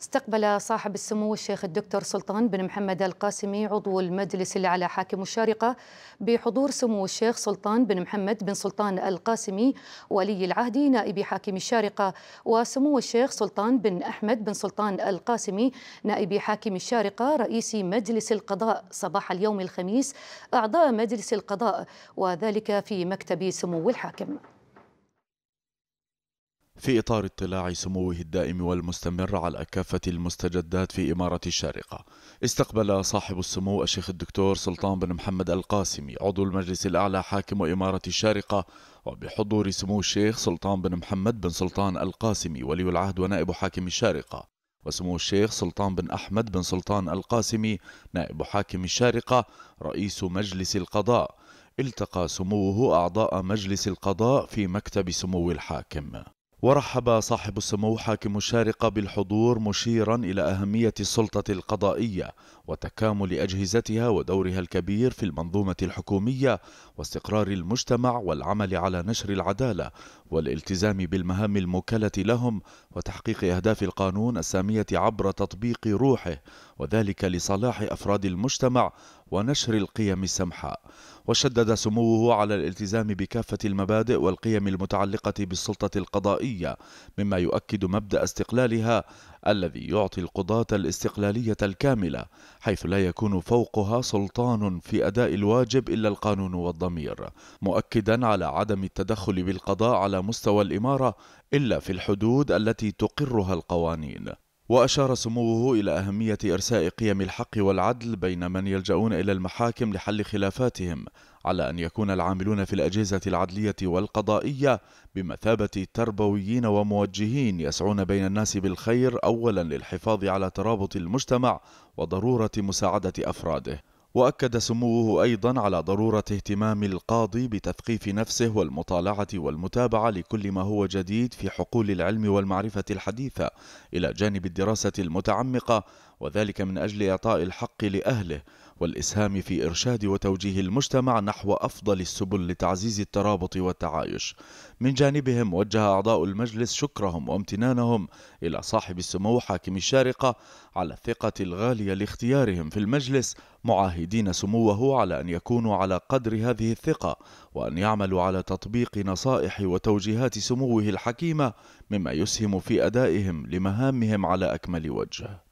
استقبل صاحب السمو الشيخ الدكتور سلطان بن محمد القاسمي عضو المجلس الأعلى حاكم الشارقة بحضور سمو الشيخ سلطان بن محمد بن سلطان القاسمي ولي العهد نائب حاكم الشارقة وسمو الشيخ سلطان بن أحمد بن سلطان القاسمي نائب حاكم الشارقة رئيس مجلس القضاء صباح اليوم الخميس أعضاء مجلس القضاء وذلك في مكتب سمو الحاكم. في إطار اطلاع سموه الدائم والمستمر على كافة المستجدات في إمارة الشارقة استقبل صاحب السمو الشيخ الدكتور سلطان بن محمد القاسمي عضو المجلس الأعلى حاكم إمارة الشارقة وبحضور سمو الشيخ سلطان بن محمد بن سلطان القاسمي ولي العهد ونائب حاكم الشارقة وسمو الشيخ سلطان بن أحمد بن سلطان القاسمي نائب حاكم الشارقة رئيس مجلس القضاء التقى سموه أعضاء مجلس القضاء في مكتب سمو الحاكم ورحب صاحب السمو حاكم الشارقة بالحضور مشيرا إلى أهمية السلطة القضائية وتكامل أجهزتها ودورها الكبير في المنظومة الحكومية واستقرار المجتمع والعمل على نشر العدالة والالتزام بالمهام الموكلة لهم وتحقيق أهداف القانون السامية عبر تطبيق روحه وذلك لصلاح أفراد المجتمع ونشر القيم السمحاء وشدد سموه على الالتزام بكافة المبادئ والقيم المتعلقة بالسلطة القضائية مما يؤكد مبدأ استقلالها الذي يعطي القضاة الاستقلالية الكاملة حيث لا يكون فوقها سلطان في أداء الواجب إلا القانون والضمير مؤكدا على عدم التدخل بالقضاء على مستوى الإمارة إلا في الحدود التي تقرها القوانين وأشار سموه إلى أهمية إرساء قيم الحق والعدل بين من يلجؤون إلى المحاكم لحل خلافاتهم على أن يكون العاملون في الأجهزة العدلية والقضائية بمثابة تربويين وموجهين يسعون بين الناس بالخير أولا للحفاظ على ترابط المجتمع وضرورة مساعدة أفراده واكد سموه ايضا على ضروره اهتمام القاضي بتثقيف نفسه والمطالعه والمتابعه لكل ما هو جديد في حقول العلم والمعرفه الحديثه الى جانب الدراسه المتعمقه وذلك من أجل إعطاء الحق لأهله والإسهام في إرشاد وتوجيه المجتمع نحو أفضل السبل لتعزيز الترابط والتعايش من جانبهم وجه أعضاء المجلس شكرهم وامتنانهم إلى صاحب السمو حاكم الشارقة على الثقة الغالية لاختيارهم في المجلس معاهدين سموه على أن يكونوا على قدر هذه الثقة وأن يعملوا على تطبيق نصائح وتوجيهات سموه الحكيمة مما يسهم في أدائهم لمهامهم على أكمل وجه